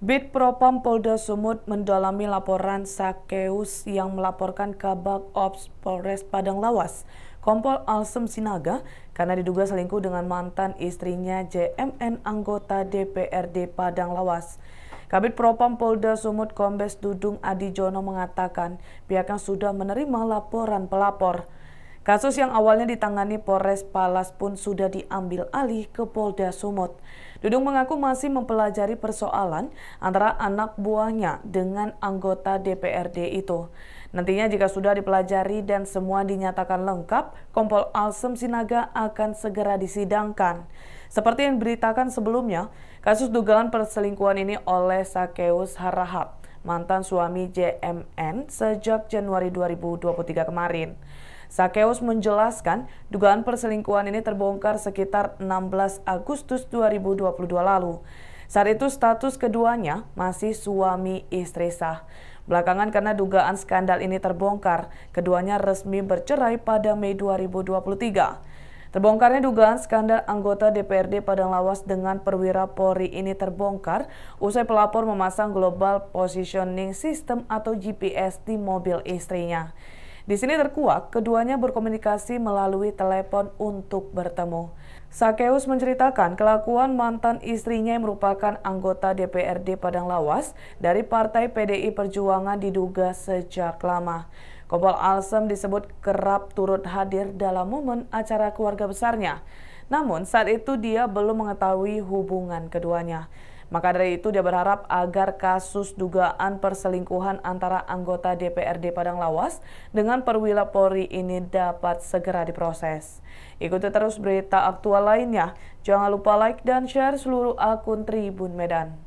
Bid Propam Polda Sumut mendalami laporan Sakeus yang melaporkan Kabak Ops Polres Padang Lawas, Kompol Alsem Sinaga, karena diduga selingkuh dengan mantan istrinya JMN anggota DPRD Padang Lawas. Kabit Propam Polda Sumut Kombes Dudung Adi Jono mengatakan pihaknya sudah menerima laporan pelapor. Kasus yang awalnya ditangani Polres Palas pun sudah diambil alih ke Polda Sumut. Dudung mengaku masih mempelajari persoalan antara anak buahnya dengan anggota DPRD itu. Nantinya jika sudah dipelajari dan semua dinyatakan lengkap, Kompol Alsem Sinaga akan segera disidangkan. Seperti yang beritakan sebelumnya, kasus dugaan perselingkuhan ini oleh Sakeus Harahap mantan suami JMN sejak Januari 2023 kemarin. Sakeus menjelaskan dugaan perselingkuhan ini terbongkar sekitar 16 Agustus 2022 lalu. Saat itu status keduanya masih suami istri sah. Belakangan karena dugaan skandal ini terbongkar, keduanya resmi bercerai pada Mei 2023. Terbongkarnya dugaan skandal anggota DPRD Padang Lawas dengan perwira Polri ini terbongkar usai pelapor memasang Global Positioning System atau GPS di mobil istrinya. Di sini terkuak, keduanya berkomunikasi melalui telepon untuk bertemu. Sakeus menceritakan kelakuan mantan istrinya yang merupakan anggota DPRD Padang Lawas dari Partai PDI Perjuangan diduga sejak lama. Kompol Alsem disebut kerap turut hadir dalam momen acara keluarga besarnya. Namun saat itu dia belum mengetahui hubungan keduanya. Maka dari itu dia berharap agar kasus dugaan perselingkuhan antara anggota DPRD Padang Lawas dengan perwira Polri ini dapat segera diproses. Ikuti terus berita aktual lainnya. Jangan lupa like dan share seluruh akun Tribun Medan.